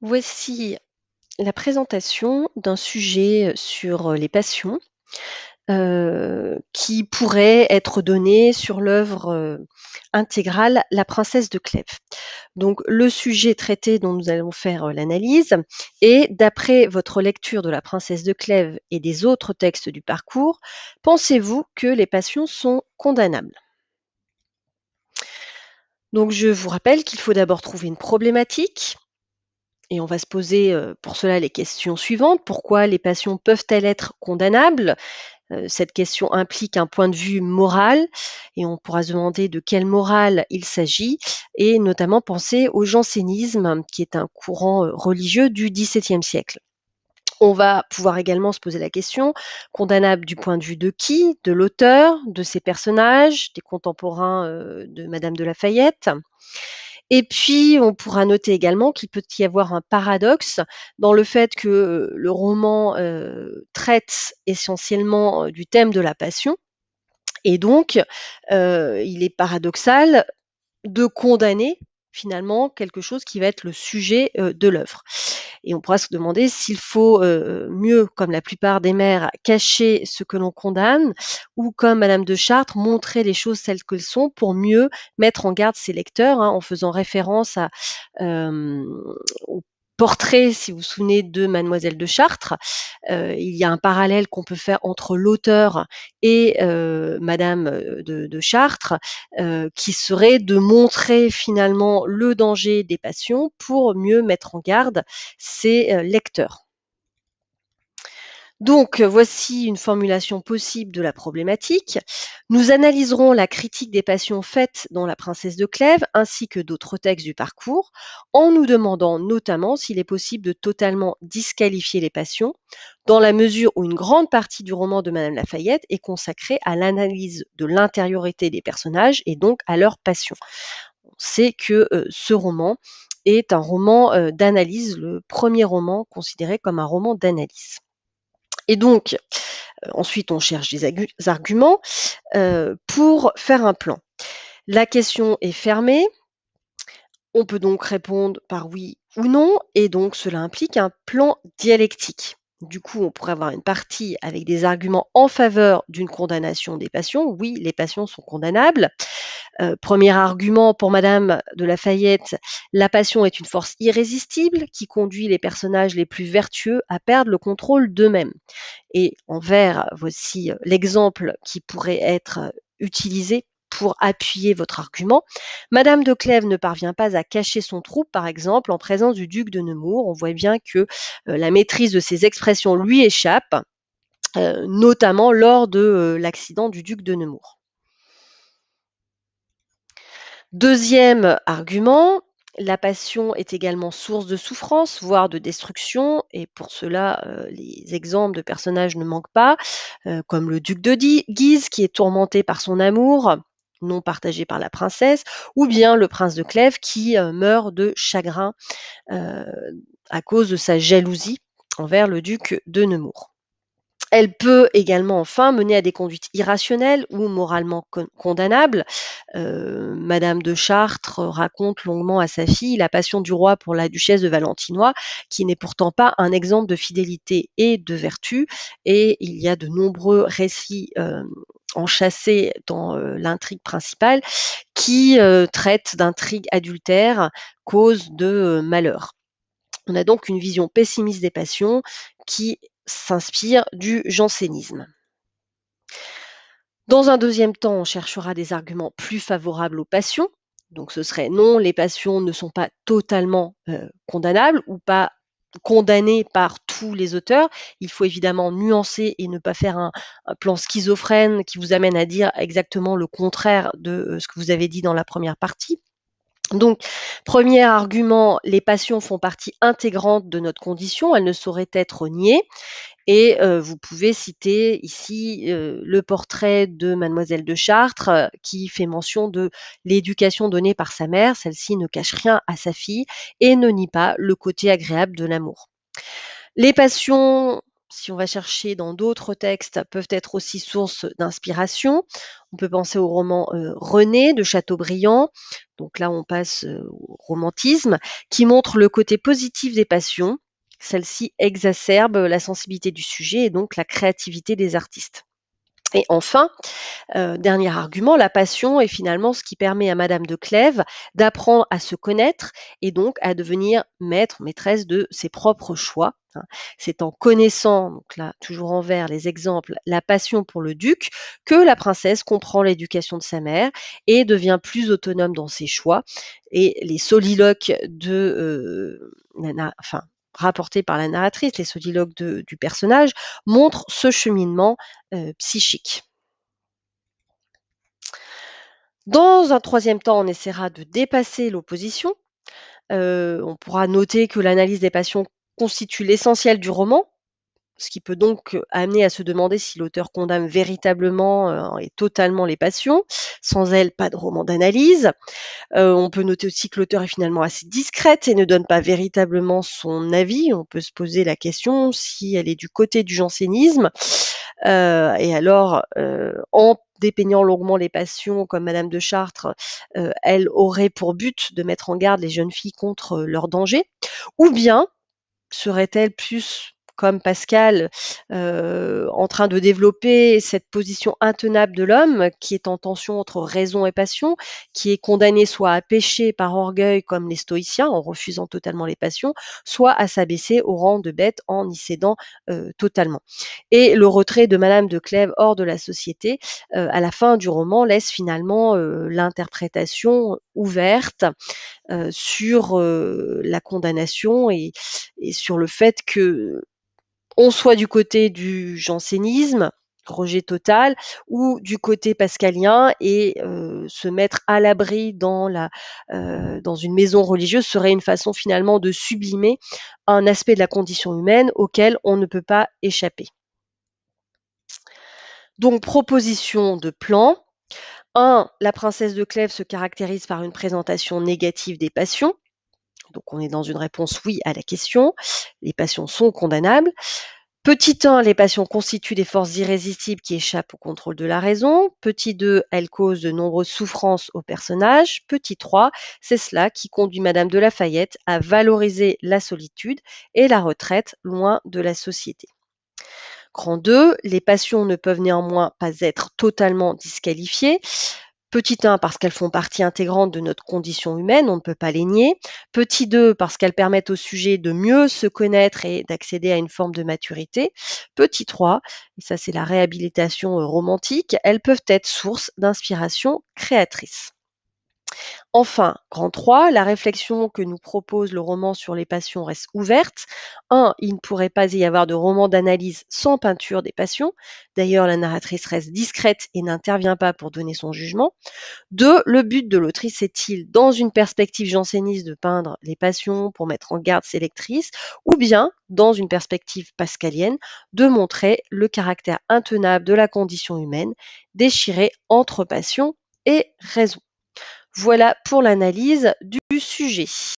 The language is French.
Voici la présentation d'un sujet sur les passions euh, qui pourrait être donné sur l'œuvre euh, intégrale La princesse de Clèves. Donc le sujet traité dont nous allons faire euh, l'analyse est, d'après votre lecture de La princesse de Clèves et des autres textes du parcours, pensez-vous que les passions sont condamnables donc je vous rappelle qu'il faut d'abord trouver une problématique, et on va se poser euh, pour cela les questions suivantes. Pourquoi les passions peuvent-elles être condamnables euh, cette question implique un point de vue moral et on pourra se demander de quelle morale il s'agit et notamment penser au jansénisme qui est un courant euh, religieux du XVIIe siècle. On va pouvoir également se poser la question, condamnable du point de vue de qui De l'auteur, de ses personnages, des contemporains de Madame de Lafayette et puis, on pourra noter également qu'il peut y avoir un paradoxe dans le fait que euh, le roman euh, traite essentiellement euh, du thème de la passion. Et donc, il est paradoxal de condamner finalement quelque chose qui va être le sujet euh, de l'œuvre. Et on pourra se demander s'il faut euh, mieux, comme la plupart des maires, cacher ce que l'on condamne, ou comme Madame de Chartres, montrer les choses telles qu'elles sont pour mieux mettre en garde ses lecteurs, hein, en faisant référence à, euh, portrait, si vous vous souvenez, de Mademoiselle de Chartres. Euh, il y a un parallèle qu'on peut faire entre l'auteur et euh, Madame euh, de, Chartres, qui serait de montrer finalement le danger des passions pour mieux mettre en garde ses lecteurs. Donc, euh, voici une formulation possible de la problématique. Nous analyserons la critique des passions faites dans La Princesse de Clèves ainsi que d'autres textes du parcours en nous demandant notamment s'il est possible de totalement disqualifier les passions dans la mesure où une grande partie du roman de Madame Lafayette est consacrée à l'analyse de l'intériorité des personnages et donc à leurs passions. On sait que euh, ce roman est un roman euh, d'analyse, le premier roman considéré comme un roman d'analyse. Et donc, euh, ensuite, on cherche des arguments euh, pour faire un plan. La question est fermée. On peut donc répondre par oui ou non, et donc cela implique un plan dialectique. Du coup, on pourrait avoir une partie avec des arguments en faveur d'une condamnation des patients. Oui, les patients sont condamnables. Euh, premier argument pour Madame de Lafayette, la passion est une force irrésistible qui conduit les personnages les plus vertueux à perdre le contrôle d'eux-mêmes. Et en vert, voici euh, l'exemple qui pourrait être euh, utilisé pour appuyer votre argument. Madame de Clèves ne parvient pas à cacher son trouble, par exemple, en présence du duc de Nemours. On voit bien que la maîtrise de ses expressions lui échappe, notamment lors de l'accident du duc de Nemours. Deuxième argument, la passion est également source de souffrance, voire de destruction, et pour cela, euh, les exemples de personnages ne manquent pas, euh, comme le duc de Guise qui est tourmenté par son amour, non partagé par la princesse, ou bien le prince de Clèves qui euh, meurt de chagrin à cause de sa jalousie envers le duc de Nemours. Elle peut également, enfin, mener à des conduites irrationnelles ou moralement condamnables. Euh, Madame de Chartres raconte longuement à sa fille la passion du roi pour la duchesse de Valentinois, qui n'est pourtant pas un exemple de fidélité et de vertu. Et il y a de nombreux récits euh, enchâssés dans euh, l'intrigue principale qui euh, traitent d'intrigues adultères, cause de malheur. On a donc une vision pessimiste des passions qui s'inspire du jansénisme. Dans un deuxième temps, on cherchera des arguments plus favorables aux passions. Donc ce serait non, les passions ne sont pas totalement euh, condamnables ou pas condamnées par tous les auteurs. Il faut évidemment nuancer et ne pas faire un, plan schizophrène qui vous amène à dire exactement le contraire de euh, ce que vous avez dit dans la première partie. Donc, premier argument, les passions font partie intégrante de notre condition, elles ne sauraient être niées. Et euh, vous pouvez citer ici euh, le portrait de mademoiselle de Chartres euh, qui fait mention de l'éducation donnée par sa mère, celle-ci ne cache rien à sa fille et ne nie pas le côté agréable de l'amour. Les passions si on va chercher dans d'autres textes, peuvent être aussi source d'inspiration. On peut penser au roman euh, René de Chateaubriand, donc là on passe euh, au romantisme, qui montre le côté positif des passions. Celle-ci exacerbe la sensibilité du sujet et donc la créativité des artistes. Et enfin, euh, dernier argument, la passion est finalement ce qui permet à Madame de Clèves d'apprendre à se connaître et donc à devenir maître, maîtresse de ses propres choix. Hein. C'est en connaissant, donc là toujours envers les exemples, la passion pour le duc que la princesse comprend l'éducation de sa mère et devient plus autonome dans ses choix. Et les soliloques de euh, Nana, rapporté par la narratrice, les soliloques du personnage, montrent ce cheminement euh, psychique. Dans un troisième temps, on essaiera de dépasser l'opposition. Euh, on pourra noter que l'analyse des passions constitue l'essentiel du roman, ce qui peut donc euh, amener à se demander si l'auteur condamne véritablement euh, et totalement les passions. Sans elle, pas de roman d'analyse. Euh, on peut noter aussi que l'auteur est finalement assez discrète et ne donne pas véritablement son avis. On peut se poser la question si elle est du côté du jansénisme. et alors, en dépeignant longuement les passions comme Madame de Chartres, elle aurait pour but de mettre en garde les jeunes filles contre leurs dangers, ou bien serait-elle plus comme Pascal, euh, en train de développer cette position intenable de l'homme qui est en tension entre raison et passion, qui est condamné soit à pécher par orgueil comme les stoïciens en refusant totalement les passions, soit à s'abaisser au rang de bête en y cédant euh, totalement. Et le retrait de Madame de Clèves hors de la société euh, à la fin du roman laisse finalement l'interprétation ouverte sur la condamnation et sur le fait que on soit du côté du jansénisme, rejet total, ou du côté pascalien et euh, se mettre à l'abri dans, la, euh, dans une maison religieuse serait une façon finalement de sublimer un aspect de la condition humaine auquel on ne peut pas échapper. Donc proposition de plan. 1. La princesse de Clèves se caractérise par une présentation négative des passions. Donc on est dans une réponse oui à la question. Les passions sont condamnables. Petit 1, les passions constituent des forces irrésistibles qui échappent au contrôle de la raison. Petit 2, elles causent de nombreuses souffrances aux personnages. Petit 3, c'est cela qui conduit Madame de Lafayette à valoriser la solitude et la retraite loin de la société. Grand 2, les passions ne peuvent néanmoins pas être totalement disqualifiées. Petit 1, parce qu'elles font partie intégrante de notre condition humaine, on ne peut pas les nier. Petit 2, parce qu'elles permettent au sujet de mieux se connaître et d'accéder à une forme de maturité. Petit 3, et ça c'est la réhabilitation euh, romantique, elles peuvent être source d'inspiration créatrice. Enfin, grand 3, la réflexion que nous propose le roman sur les passions reste ouverte. 1. il ne pourrait pas y avoir de roman d'analyse sans peinture des passions. D'ailleurs, la narratrice reste discrète et n'intervient pas pour donner son jugement. 2. le but de l'autrice est-il, dans une perspective janséniste, de peindre les passions pour mettre en garde ses lectrices, ou bien, dans une perspective pascalienne, de montrer le caractère intenable de la condition humaine, déchirée entre passion et raison. Voilà pour l'analyse du sujet.